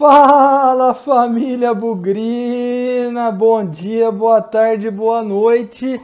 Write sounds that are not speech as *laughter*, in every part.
Fala família Bugrina, bom dia, boa tarde, boa noite.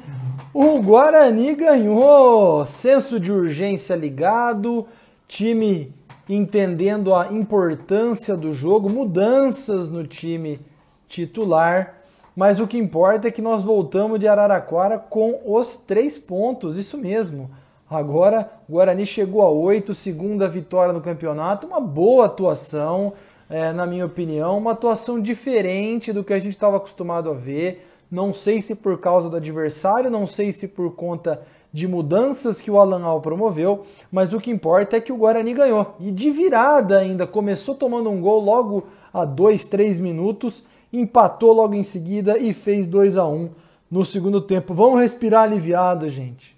O Guarani ganhou, senso de urgência ligado, time entendendo a importância do jogo, mudanças no time titular, mas o que importa é que nós voltamos de Araraquara com os três pontos, isso mesmo. Agora Guarani chegou a oito, segunda vitória no campeonato, uma boa atuação é, na minha opinião, uma atuação diferente do que a gente estava acostumado a ver. Não sei se por causa do adversário, não sei se por conta de mudanças que o Alan Al promoveu, mas o que importa é que o Guarani ganhou. E de virada ainda, começou tomando um gol logo a 2, 3 minutos, empatou logo em seguida e fez 2 a 1 um no segundo tempo. Vamos respirar aliviado, gente.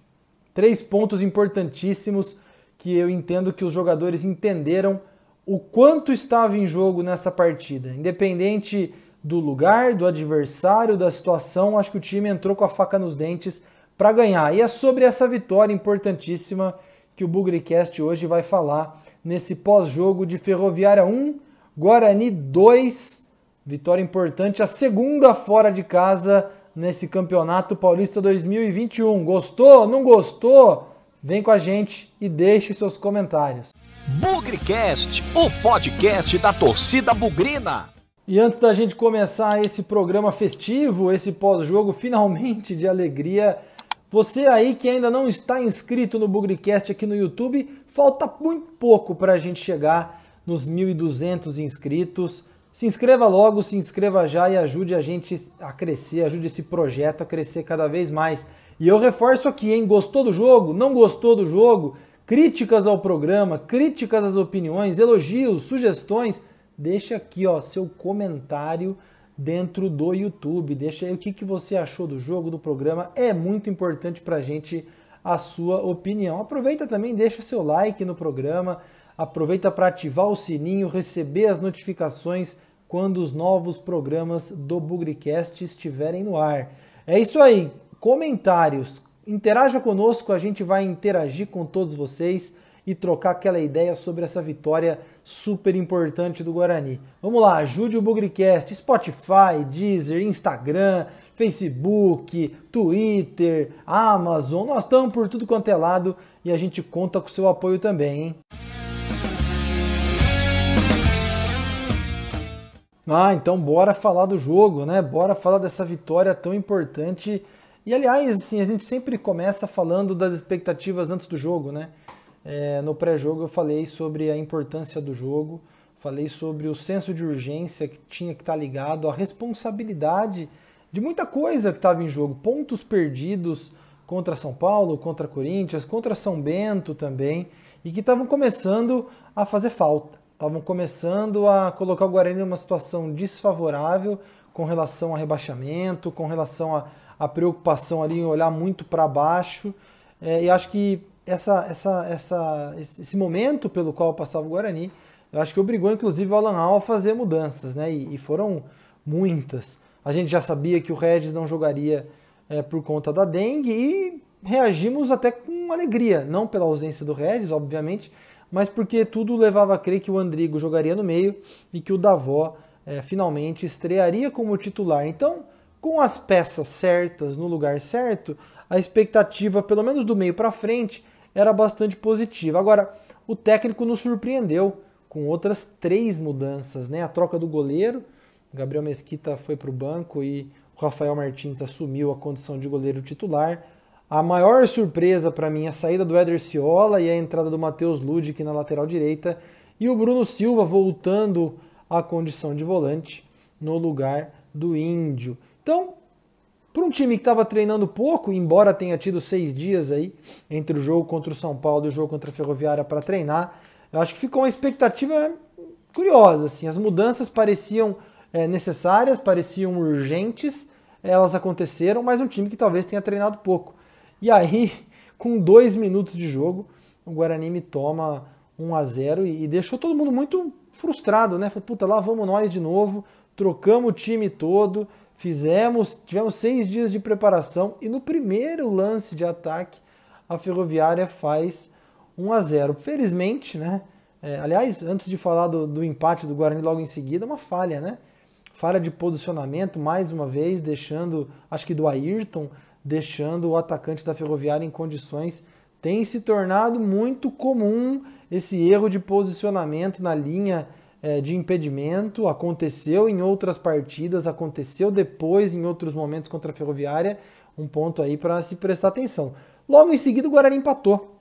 Três pontos importantíssimos que eu entendo que os jogadores entenderam o quanto estava em jogo nessa partida. Independente do lugar, do adversário, da situação, acho que o time entrou com a faca nos dentes para ganhar. E é sobre essa vitória importantíssima que o Bugrecast hoje vai falar nesse pós-jogo de Ferroviária 1, Guarani 2. Vitória importante, a segunda fora de casa nesse Campeonato Paulista 2021. Gostou? Não gostou? Vem com a gente e deixe seus comentários. Bugrecast, o podcast da torcida bugrina. E antes da gente começar esse programa festivo, esse pós-jogo finalmente de alegria, você aí que ainda não está inscrito no Bugrecast aqui no YouTube, falta muito pouco para a gente chegar nos 1.200 inscritos. Se inscreva logo, se inscreva já e ajude a gente a crescer, ajude esse projeto a crescer cada vez mais. E eu reforço aqui, hein? Gostou do jogo? Não gostou do jogo? críticas ao programa, críticas às opiniões, elogios, sugestões, deixa aqui ó, seu comentário dentro do YouTube. Deixa aí o que, que você achou do jogo, do programa. É muito importante para a gente a sua opinião. Aproveita também, deixa seu like no programa. Aproveita para ativar o sininho, receber as notificações quando os novos programas do Bugrecast estiverem no ar. É isso aí. Comentários, Interaja conosco, a gente vai interagir com todos vocês e trocar aquela ideia sobre essa vitória super importante do Guarani. Vamos lá, ajude o Bugrecast, Spotify, Deezer, Instagram, Facebook, Twitter, Amazon. Nós estamos por tudo quanto é lado e a gente conta com seu apoio também, hein? Ah, então bora falar do jogo, né? Bora falar dessa vitória tão importante e aliás, assim, a gente sempre começa falando das expectativas antes do jogo, né? É, no pré-jogo eu falei sobre a importância do jogo, falei sobre o senso de urgência que tinha que estar tá ligado, a responsabilidade de muita coisa que estava em jogo, pontos perdidos contra São Paulo, contra Corinthians, contra São Bento também, e que estavam começando a fazer falta, estavam começando a colocar o Guarani numa situação desfavorável com relação a rebaixamento, com relação a a preocupação ali em olhar muito para baixo. É, e acho que essa, essa, essa, esse momento pelo qual passava o Guarani, eu acho que obrigou inclusive o Alan Al a fazer mudanças, né? E, e foram muitas. A gente já sabia que o Regis não jogaria é, por conta da dengue e reagimos até com alegria, não pela ausência do Regis, obviamente, mas porque tudo levava a crer que o Andrigo jogaria no meio e que o Davó é, finalmente estrearia como titular. Então, com as peças certas no lugar certo, a expectativa, pelo menos do meio para frente, era bastante positiva. Agora, o técnico nos surpreendeu com outras três mudanças, né? A troca do goleiro, Gabriel Mesquita foi para o banco e o Rafael Martins assumiu a condição de goleiro titular. A maior surpresa para mim é a saída do Éder Ciola e a entrada do Matheus Ludic na lateral direita e o Bruno Silva voltando à condição de volante no lugar do Índio. Então, para um time que estava treinando pouco, embora tenha tido seis dias aí entre o jogo contra o São Paulo e o jogo contra a Ferroviária para treinar, eu acho que ficou uma expectativa curiosa. Assim. As mudanças pareciam é, necessárias, pareciam urgentes, elas aconteceram, mas um time que talvez tenha treinado pouco. E aí, *laughs* com dois minutos de jogo, o Guarani me toma 1 a 0 e, e deixou todo mundo muito frustrado, né? Falou, puta, lá vamos nós de novo, trocamos o time todo, Fizemos, tivemos seis dias de preparação e no primeiro lance de ataque a Ferroviária faz 1 a 0. Felizmente, né? É, aliás, antes de falar do, do empate do Guarani logo em seguida, uma falha, né? Falha de posicionamento, mais uma vez, deixando, acho que do Ayrton, deixando o atacante da Ferroviária em condições. Tem se tornado muito comum esse erro de posicionamento na linha é, de impedimento, aconteceu em outras partidas, aconteceu depois em outros momentos contra a Ferroviária, um ponto aí para se prestar atenção. Logo em seguida o Guarani empatou.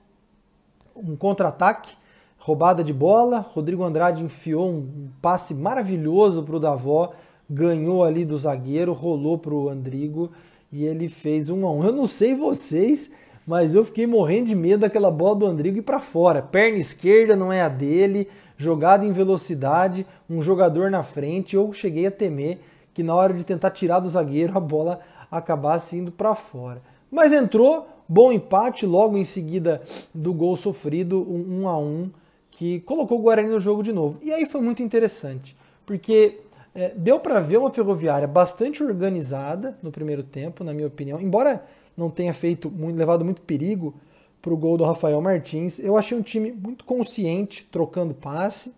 Um contra-ataque, roubada de bola, Rodrigo Andrade enfiou um passe maravilhoso para o Davó, ganhou ali do zagueiro, rolou para o Andrigo e ele fez um a um. Eu não sei vocês, mas eu fiquei morrendo de medo daquela bola do Andrigo ir para fora. Perna esquerda não é a dele, jogada em velocidade, um jogador na frente. Eu cheguei a temer que na hora de tentar tirar do zagueiro a bola acabasse indo para fora. Mas entrou, bom empate, logo em seguida do gol sofrido, um 1 a 1 que colocou o Guarani no jogo de novo. E aí foi muito interessante, porque é, deu para ver uma ferroviária bastante organizada no primeiro tempo, na minha opinião. Embora não tenha feito muito, levado muito perigo para o gol do Rafael Martins. Eu achei um time muito consciente, trocando passe,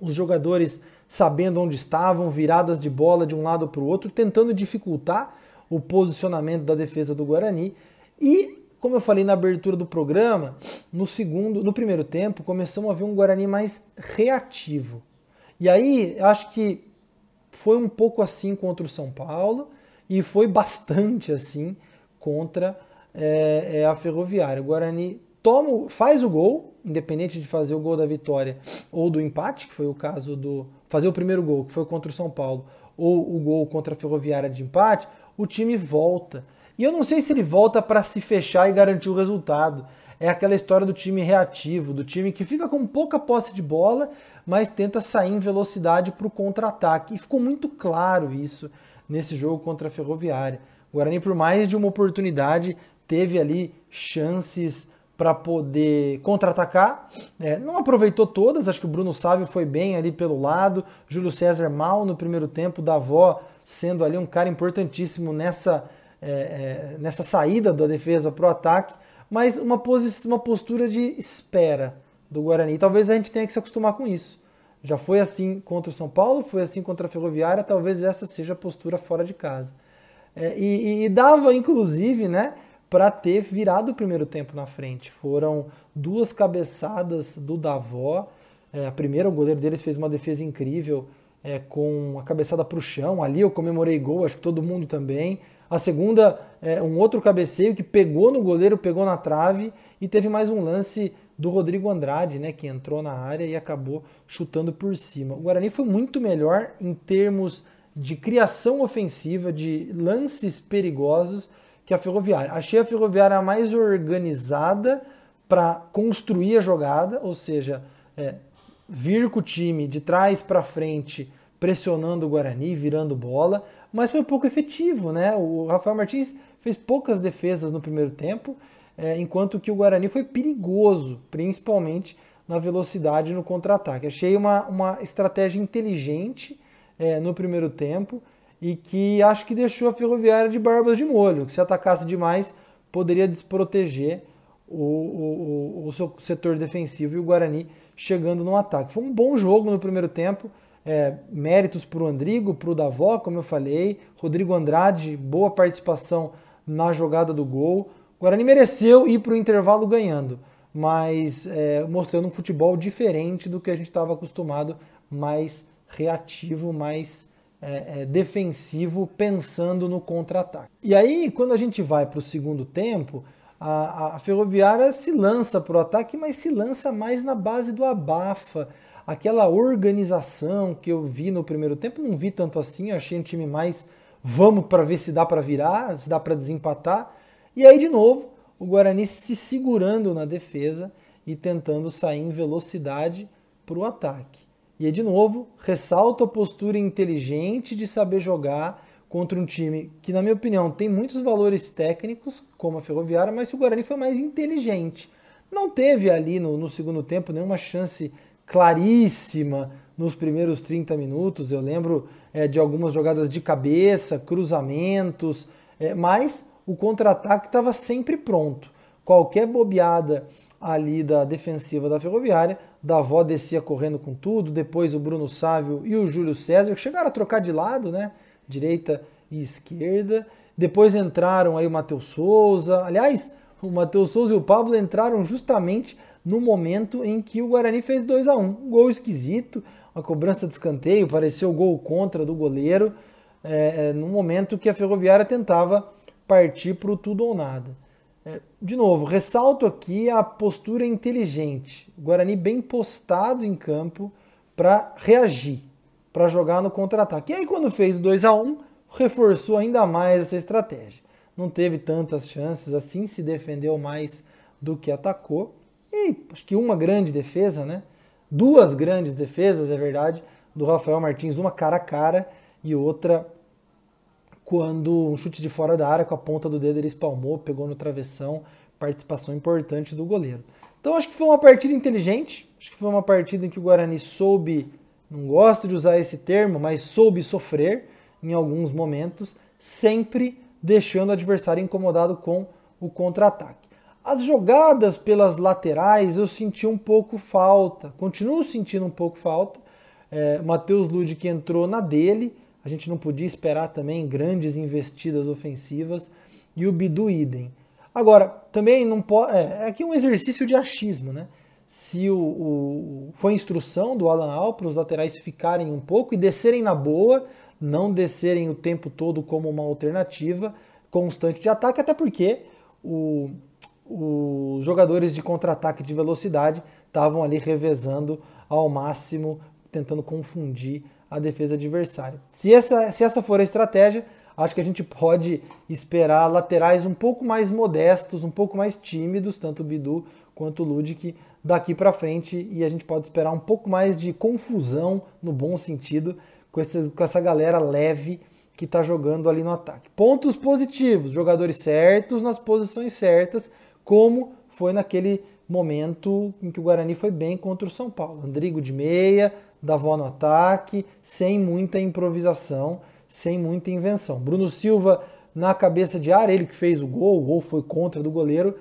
os jogadores sabendo onde estavam, viradas de bola de um lado para o outro, tentando dificultar o posicionamento da defesa do Guarani. E, como eu falei na abertura do programa, no segundo, no primeiro tempo, começamos a ver um Guarani mais reativo. E aí, acho que foi um pouco assim contra o São Paulo e foi bastante assim contra é, é a Ferroviária. O Guarani toma, faz o gol, independente de fazer o gol da vitória ou do empate, que foi o caso do. fazer o primeiro gol, que foi contra o São Paulo, ou o gol contra a Ferroviária de empate, o time volta. E eu não sei se ele volta para se fechar e garantir o resultado. É aquela história do time reativo, do time que fica com pouca posse de bola, mas tenta sair em velocidade para o contra-ataque. E ficou muito claro isso nesse jogo contra a Ferroviária. O Guarani, por mais de uma oportunidade, teve ali chances para poder contra-atacar. É, não aproveitou todas, acho que o Bruno Sávio foi bem ali pelo lado, Júlio César mal no primeiro tempo, Davó sendo ali um cara importantíssimo nessa, é, é, nessa saída da defesa para o ataque, mas uma, uma postura de espera do Guarani. Talvez a gente tenha que se acostumar com isso. Já foi assim contra o São Paulo, foi assim contra a Ferroviária, talvez essa seja a postura fora de casa. É, e, e, dava, inclusive, né, para ter virado o primeiro tempo na frente. Foram duas cabeçadas do Davó. É, a primeira, o goleiro deles fez uma defesa incrível é, com a cabeçada para o chão. Ali eu comemorei gol, acho que todo mundo também. A segunda, é, um outro cabeceio que pegou no goleiro, pegou na trave. E teve mais um lance do Rodrigo Andrade, né, que entrou na área e acabou chutando por cima. O Guarani foi muito melhor em termos de criação ofensiva, de lances perigosos que a Ferroviária. Achei a Ferroviária mais organizada para construir a jogada, ou seja, é, vir com o time de trás para frente, pressionando o Guarani, virando bola, mas foi pouco efetivo, né? O Rafael Martins fez poucas defesas no primeiro tempo, é, enquanto que o Guarani foi perigoso, principalmente na velocidade no contra-ataque. Achei uma, uma estratégia inteligente é, no primeiro tempo e que acho que deixou a Ferroviária de barbas de molho, que se atacasse demais poderia desproteger o, o, o, o seu setor defensivo e o Guarani chegando no ataque. Foi um bom jogo no primeiro tempo, é, méritos para o Andrigo, para o Davó, como eu falei, Rodrigo Andrade, boa participação na jogada do gol. O Guarani mereceu ir para o intervalo ganhando, mas é, mostrando um futebol diferente do que a gente estava acostumado, mais reativo, mais é, é, defensivo, pensando no contra-ataque. E aí, quando a gente vai para o segundo tempo, a, a Ferroviária se lança para o ataque, mas se lança mais na base do abafa. Aquela organização que eu vi no primeiro tempo, não vi tanto assim, eu achei um time mais vamos para ver se dá para virar, se dá para desempatar. E aí, de novo, o Guarani se segurando na defesa e tentando sair em velocidade para o ataque. E aí, de novo, ressalto a postura inteligente de saber jogar contra um time que, na minha opinião, tem muitos valores técnicos, como a Ferroviária, mas o Guarani foi mais inteligente. Não teve ali no, no segundo tempo nenhuma chance claríssima nos primeiros 30 minutos. Eu lembro é, de algumas jogadas de cabeça, cruzamentos, é, mas o contra-ataque estava sempre pronto. Qualquer bobeada ali da defensiva da Ferroviária. Davó descia correndo com tudo, depois o Bruno Sávio e o Júlio César, que chegaram a trocar de lado, né? Direita e esquerda. Depois entraram aí o Matheus Souza. Aliás, o Matheus Souza e o Pablo entraram justamente no momento em que o Guarani fez 2 a 1 um gol esquisito, uma cobrança de escanteio, pareceu gol contra do goleiro, é, é, no momento que a Ferroviária tentava partir para o tudo ou nada. É, de novo, ressalto aqui a postura inteligente. O Guarani bem postado em campo para reagir, para jogar no contra-ataque. E aí, quando fez 2 a 1 um, reforçou ainda mais essa estratégia. Não teve tantas chances assim, se defendeu mais do que atacou. E acho que uma grande defesa, né? Duas grandes defesas, é verdade, do Rafael Martins, uma cara a cara e outra quando um chute de fora da área com a ponta do dedo ele espalmou, pegou no travessão, participação importante do goleiro. Então acho que foi uma partida inteligente, acho que foi uma partida em que o Guarani soube, não gosto de usar esse termo, mas soube sofrer em alguns momentos, sempre deixando o adversário incomodado com o contra-ataque. As jogadas pelas laterais eu senti um pouco falta, continuo sentindo um pouco falta. É, Matheus Lude que entrou na dele, a gente não podia esperar também grandes investidas ofensivas e o Bidu idem. Agora, também não pode. É, é, aqui um exercício de achismo, né? Se o, o foi instrução do Alan Al para os laterais ficarem um pouco e descerem na boa, não descerem o tempo todo como uma alternativa constante de ataque, até porque o, os jogadores de contra-ataque de velocidade estavam ali revezando ao máximo, tentando confundir a defesa adversária. Se essa, se essa for a estratégia, acho que a gente pode esperar laterais um pouco mais modestos, um pouco mais tímidos, tanto o Bidu quanto o Ludic daqui para frente e a gente pode esperar um pouco mais de confusão no bom sentido com, esses, com essa galera leve que está jogando ali no ataque. Pontos positivos, jogadores certos nas posições certas, como foi naquele momento em que o Guarani foi bem contra o São Paulo. Andrigo de meia, da vó no ataque, sem muita improvisação, sem muita invenção. Bruno Silva na cabeça de área, ele que fez o gol, o gol foi contra do goleiro.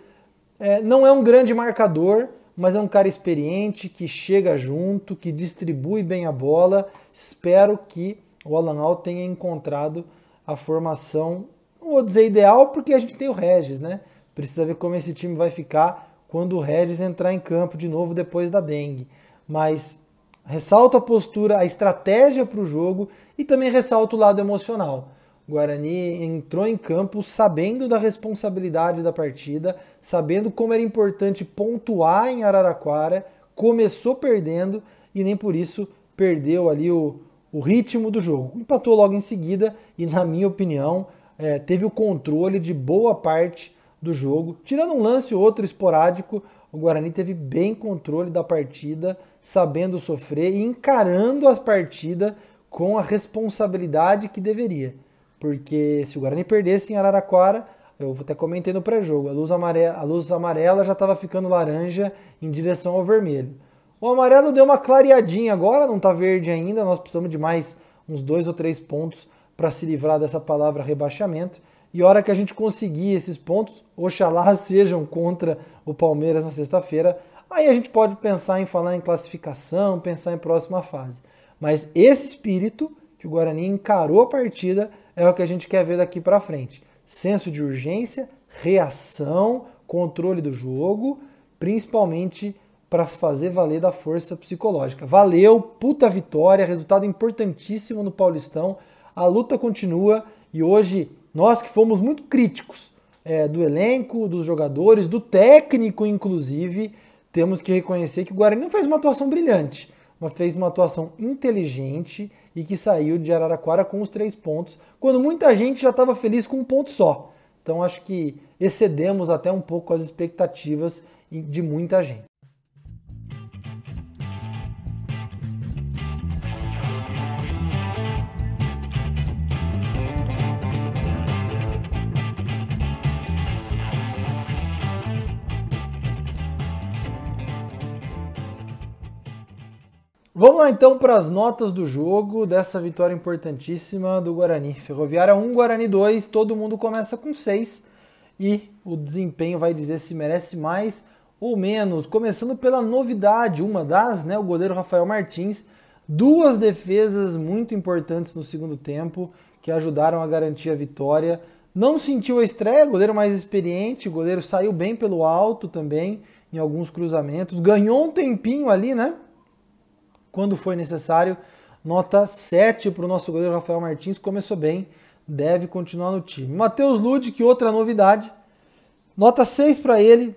É, não é um grande marcador, mas é um cara experiente que chega junto, que distribui bem a bola. Espero que o Alan Al tenha encontrado a formação, não vou dizer ideal, porque a gente tem o Regis, né? Precisa ver como esse time vai ficar quando o Regis entrar em campo de novo depois da dengue. Mas ressalto a postura, a estratégia para o jogo e também ressalto o lado emocional. O Guarani entrou em campo sabendo da responsabilidade da partida, sabendo como era importante pontuar em Araraquara, começou perdendo e nem por isso perdeu ali o, o ritmo do jogo. Empatou logo em seguida e, na minha opinião, é, teve o controle de boa parte do jogo. Tirando um lance outro esporádico, o Guarani teve bem controle da partida, sabendo sofrer e encarando a partida com a responsabilidade que deveria. Porque se o Guarani perdesse em Araraquara, eu até comentei no pré-jogo, a, luz amarela, a luz amarela já estava ficando laranja em direção ao vermelho. O amarelo deu uma clareadinha agora, não está verde ainda, nós precisamos de mais uns dois ou três pontos para se livrar dessa palavra rebaixamento. E hora que a gente conseguir esses pontos, oxalá *laughs* sejam contra o Palmeiras na sexta-feira, Aí a gente pode pensar em falar em classificação, pensar em próxima fase. Mas esse espírito que o Guarani encarou a partida é o que a gente quer ver daqui para frente. Senso de urgência, reação, controle do jogo, principalmente para fazer valer da força psicológica. Valeu, puta vitória, resultado importantíssimo no Paulistão. A luta continua e hoje nós que fomos muito críticos é, do elenco, dos jogadores, do técnico, inclusive, temos que reconhecer que o Guarani não fez uma atuação brilhante, mas fez uma atuação inteligente e que saiu de Araraquara com os três pontos, quando muita gente já estava feliz com um ponto só. Então acho que excedemos até um pouco as expectativas de muita gente. Vamos lá então para as notas do jogo, dessa vitória importantíssima do Guarani. Ferroviária 1, Guarani 2, todo mundo começa com 6 e o desempenho vai dizer se merece mais ou menos. Começando pela novidade, uma das, né, o goleiro Rafael Martins, duas defesas muito importantes no segundo tempo que ajudaram a garantir a vitória. Não sentiu a estreia, goleiro mais experiente, o goleiro saiu bem pelo alto também em alguns cruzamentos, ganhou um tempinho ali, né? quando foi necessário. Nota 7 para o nosso goleiro Rafael Martins, começou bem, deve continuar no time. Matheus Lude que outra novidade, nota 6 para ele,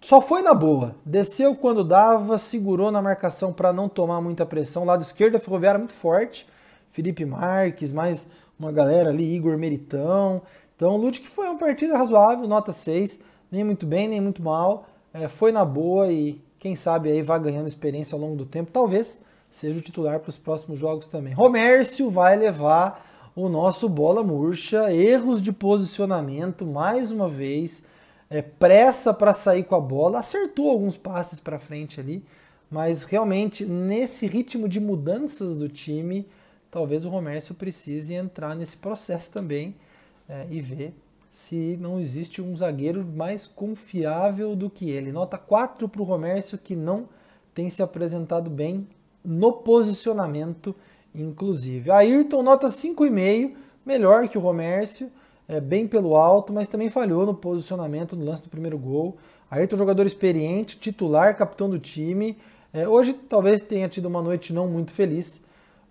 só foi na boa. Desceu quando dava, segurou na marcação para não tomar muita pressão. Lado esquerdo, a Ferroviária é muito forte, Felipe Marques, mais uma galera ali, Igor Meritão. Então, Lude que foi uma partida razoável, nota 6, nem muito bem, nem muito mal. É, foi na boa e quem sabe aí vai ganhando experiência ao longo do tempo, talvez seja o titular para os próximos jogos também. Romércio vai levar o nosso bola murcha, erros de posicionamento mais uma vez, é, pressa para sair com a bola, acertou alguns passes para frente ali, mas realmente nesse ritmo de mudanças do time, talvez o Romércio precise entrar nesse processo também é, e ver se não existe um zagueiro mais confiável do que ele. Nota 4 para o Romércio que não tem se apresentado bem no posicionamento, inclusive. Ayrton, nota 5,5, melhor que o Romércio, é, bem pelo alto, mas também falhou no posicionamento no lance do primeiro gol. Ayrton, jogador experiente, titular, capitão do time. É, hoje talvez tenha tido uma noite não muito feliz,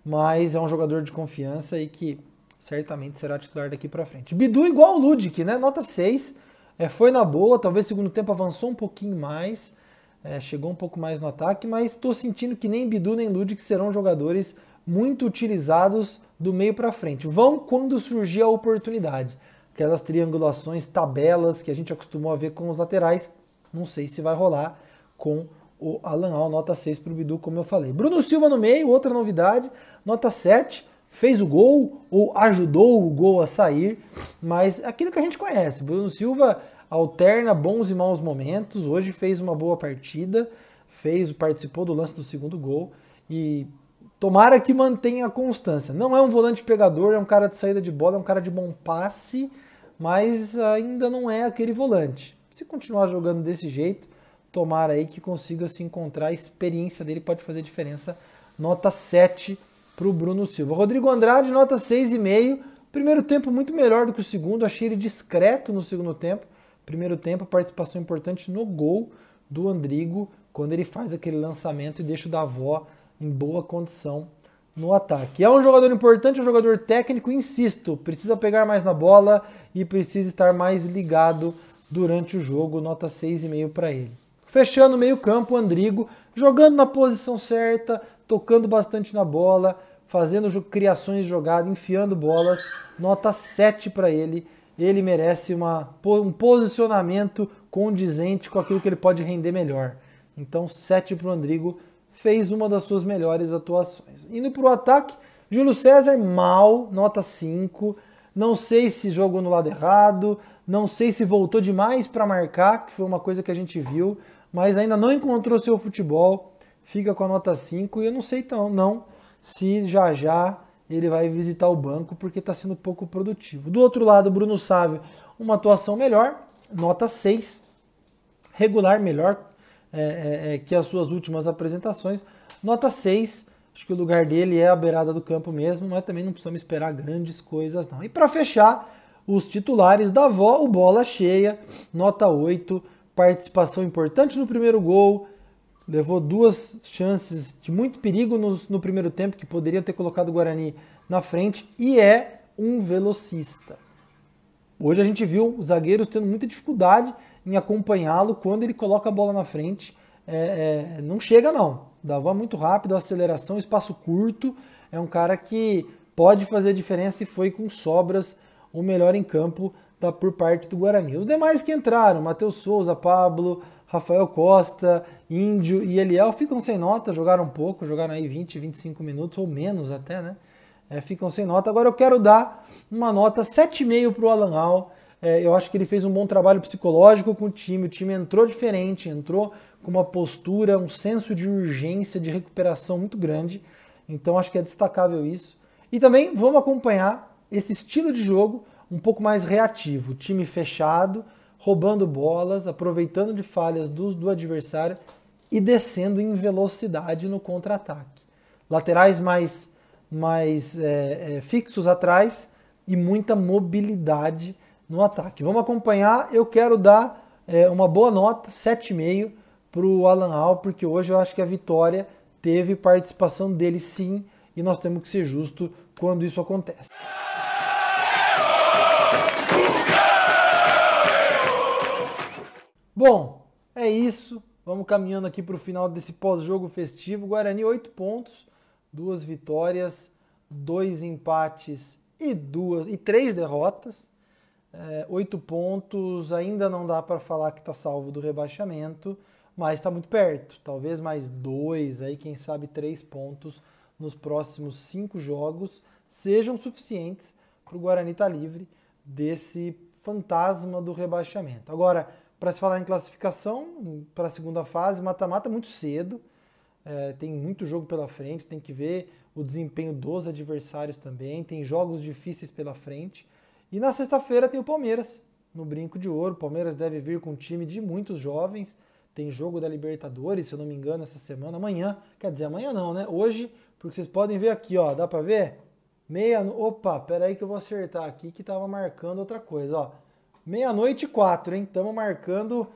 mas é um jogador de confiança e que certamente será titular daqui para frente. Bidu igual o Ludic, né? Nota 6. É, foi na boa, talvez segundo tempo avançou um pouquinho mais, é, chegou um pouco mais no ataque, mas estou sentindo que nem Bidu nem Ludic serão jogadores muito utilizados do meio para frente. Vão quando surgir a oportunidade. Aquelas triangulações, tabelas que a gente acostumou a ver com os laterais, não sei se vai rolar com o Alan Al, nota 6 para o Bidu, como eu falei. Bruno Silva no meio, outra novidade, nota 7, fez o gol ou ajudou o gol a sair, mas é aquilo que a gente conhece, Bruno Silva alterna bons e maus momentos. Hoje fez uma boa partida, fez, participou do lance do segundo gol e tomara que mantenha a constância. Não é um volante pegador, é um cara de saída de bola, é um cara de bom passe, mas ainda não é aquele volante. Se continuar jogando desse jeito, tomara aí que consiga se encontrar, a experiência dele pode fazer diferença. Nota 7 para o Bruno Silva. Rodrigo Andrade, nota 6,5. Primeiro tempo muito melhor do que o segundo, achei ele discreto no segundo tempo. Primeiro tempo, participação importante no gol do Andrigo, quando ele faz aquele lançamento e deixa o Davó em boa condição no ataque. É um jogador importante, um jogador técnico, insisto, precisa pegar mais na bola e precisa estar mais ligado durante o jogo, nota 6,5 para ele. Fechando o meio-campo, Andrigo jogando na posição certa, tocando bastante na bola, fazendo criações de jogada, enfiando bolas, nota 7 para ele ele merece uma, um posicionamento condizente com aquilo que ele pode render melhor. Então, 7 para o Rodrigo fez uma das suas melhores atuações. Indo para o ataque, Júlio César mal, nota 5. Não sei se jogou no lado errado, não sei se voltou demais para marcar, que foi uma coisa que a gente viu, mas ainda não encontrou seu futebol, fica com a nota 5 e eu não sei então, não se já já ele vai visitar o banco porque está sendo pouco produtivo. Do outro lado, Bruno Sávio, uma atuação melhor, nota 6, regular melhor é, é, é, que as suas últimas apresentações, nota 6. Acho que o lugar dele é a beirada do campo mesmo, mas também não precisamos esperar grandes coisas, não. E para fechar, os titulares da avó, o bola cheia, nota 8, participação importante no primeiro gol, levou duas chances de muito perigo no, no primeiro tempo, que poderia ter colocado o Guarani na frente, e é um velocista. Hoje a gente viu o zagueiro tendo muita dificuldade em acompanhá-lo quando ele coloca a bola na frente. É, é, não chega, não. Dava muito rápido, aceleração, espaço curto. É um cara que pode fazer diferença e foi com sobras o melhor em campo da por parte do Guarani. Os demais que entraram, Matheus Souza, Pablo, Rafael Costa, Índio e Eliel ficam sem nota, jogaram um pouco, jogaram aí 20, 25 minutos ou menos até, né? É, ficam sem nota. Agora eu quero dar uma nota 7,5 para o Alan Al. É, eu acho que ele fez um bom trabalho psicológico com o time. O time entrou diferente, entrou com uma postura, um senso de urgência, de recuperação muito grande. Então acho que é destacável isso. E também vamos acompanhar esse estilo de jogo um pouco mais reativo, time fechado, roubando bolas, aproveitando de falhas do, do adversário e descendo em velocidade no contra-ataque. Laterais mais, mais é, é, fixos atrás e muita mobilidade no ataque. Vamos acompanhar. Eu quero dar é, uma boa nota, 7,5 para o Alan Al, porque hoje eu acho que a vitória teve participação dele sim, e nós temos que ser justos quando isso acontece. Bom, é isso. Vamos caminhando aqui para o final desse pós-jogo festivo. Guarani, 8 pontos, duas vitórias, dois empates e duas e três derrotas. É, oito pontos, ainda não dá para falar que está salvo do rebaixamento, mas está muito perto. Talvez mais dois, aí quem sabe três pontos nos próximos cinco jogos sejam suficientes para o Guarani estar tá livre desse fantasma do rebaixamento. Agora, para se falar em classificação para a segunda fase, mata-mata é muito cedo. É, tem muito jogo pela frente, tem que ver o desempenho dos adversários também, tem jogos difíceis pela frente. E na sexta-feira tem o Palmeiras, no Brinco de Ouro. O Palmeiras deve vir com um time de muitos jovens. Tem jogo da Libertadores, se eu não me engano, essa semana, amanhã. Quer dizer, amanhã não, né? Hoje, porque vocês podem ver aqui, ó, dá para ver? Meia, opa, pera aí que eu vou acertar aqui que tava marcando outra coisa, ó. Meia-noite e quatro, hein? Estamos marcando,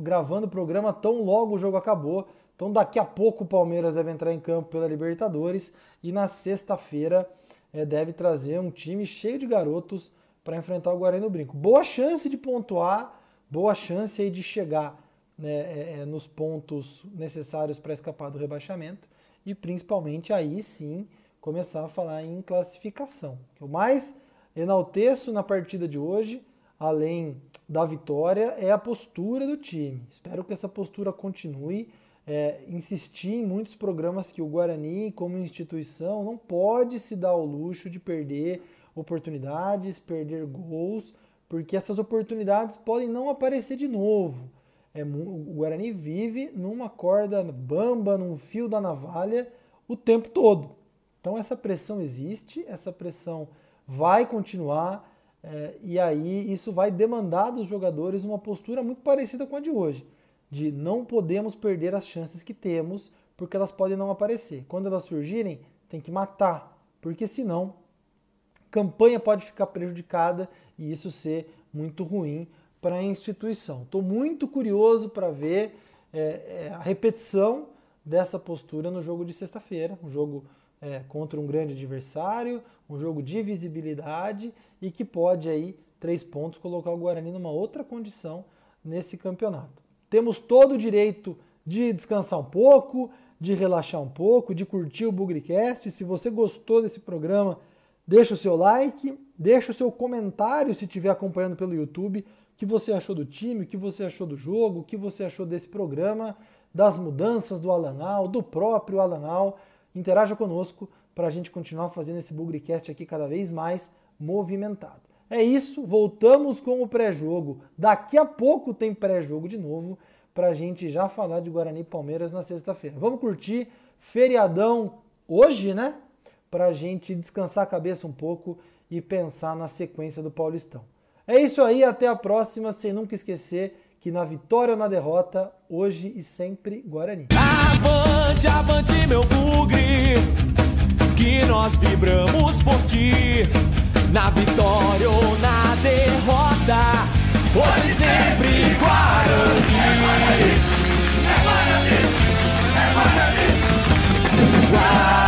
gravando o programa tão logo o jogo acabou. Então daqui a pouco o Palmeiras deve entrar em campo pela Libertadores e na sexta-feira é, deve trazer um time cheio de garotos para enfrentar o Guarani no Brinco. Boa chance de pontuar, boa chance aí de chegar né, é, nos pontos necessários para escapar do rebaixamento e principalmente aí sim começar a falar em classificação. O mais enalteço na partida de hoje além da vitória é a postura do time. Espero que essa postura continue. É, insistir em muitos programas que o Guarani, como instituição, não pode se dar ao luxo de perder oportunidades, perder gols, porque essas oportunidades podem não aparecer de novo. É, o Guarani vive numa corda bamba, num fio da navalha o tempo todo. Então essa pressão existe, essa pressão vai continuar é, e aí isso vai demandar dos jogadores uma postura muito parecida com a de hoje, de não podemos perder as chances que temos, porque elas podem não aparecer. Quando elas surgirem, tem que matar, porque senão campanha pode ficar prejudicada e isso ser muito ruim para a instituição. Estou muito curioso para ver é, é, a repetição dessa postura no jogo de sexta-feira, um jogo é, contra um grande adversário, um jogo de visibilidade e que pode aí, três pontos, colocar o Guarani numa outra condição nesse campeonato. Temos todo o direito de descansar um pouco, de relaxar um pouco, de curtir o Bugrecast. Se você gostou desse programa, deixa o seu like, deixa o seu comentário se estiver acompanhando pelo YouTube, o que você achou do time, o que você achou do jogo, o que você achou desse programa, das mudanças do Alanal, do próprio Alanal. Interaja conosco para a gente continuar fazendo esse Bugrecast aqui cada vez mais movimentado. É isso, voltamos com o pré-jogo. Daqui a pouco tem pré-jogo de novo para a gente já falar de Guarani Palmeiras na sexta-feira. Vamos curtir feriadão hoje, né? Para a gente descansar a cabeça um pouco e pensar na sequência do Paulistão. É isso aí, até a próxima, sem nunca esquecer que na vitória ou na derrota, hoje e sempre Guarani. Avante, avante, meu bugre, que nós vibramos por ti. Na vitória ou na derrota, hoje e sempre Guarani. É Guarani, é Guarani, é Guarani. Guarani.